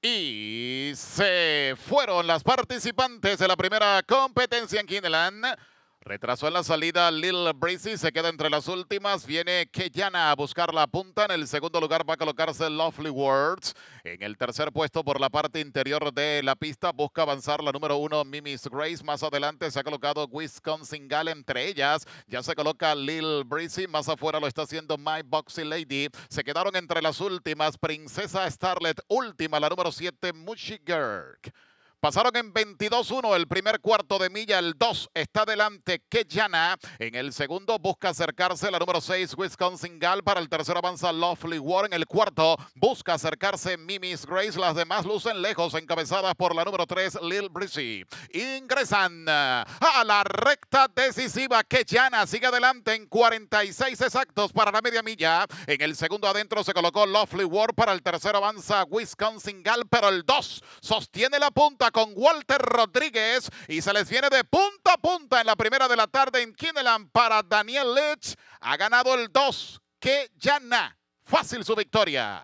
Y se fueron las participantes de la primera competencia en Kineland. Retrasó en la salida Lil Breezy, se queda entre las últimas. Viene Keyana a buscar la punta. En el segundo lugar va a colocarse Lovely Words. En el tercer puesto por la parte interior de la pista busca avanzar la número uno Mimi's Grace. Más adelante se ha colocado Wisconsin Gal entre ellas. Ya se coloca Lil Breezy. Más afuera lo está haciendo My Boxy Lady. Se quedaron entre las últimas. Princesa Starlet, última, la número 7, Girl. Pasaron en 22-1 el primer cuarto de milla. El 2 está delante Keyana. En el segundo busca acercarse la número 6 Wisconsin Gal. Para el tercero avanza Lovely War. En el cuarto busca acercarse Mimis Grace. Las demás lucen lejos encabezadas por la número 3 Lil Brizzy. Ingresan a la recta decisiva. Keyana sigue adelante en 46 exactos para la media milla. En el segundo adentro se colocó Lovely War. Para el tercero avanza Wisconsin Gal. Pero el 2 sostiene la punta con Walter Rodríguez y se les viene de punta a punta en la primera de la tarde en Kineland para Daniel Lech Ha ganado el 2, que llana. Fácil su victoria.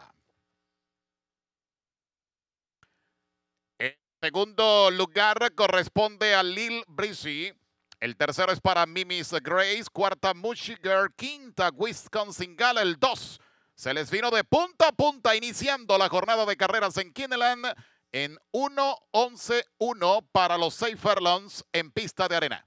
El segundo lugar corresponde a Lil Breezy. El tercero es para Mimis Grace, cuarta Mushiger, quinta Wisconsin Gala, el 2. Se les vino de punta a punta iniciando la jornada de carreras en Kineland en 1-11-1 para los safer furlongs en pista de arena.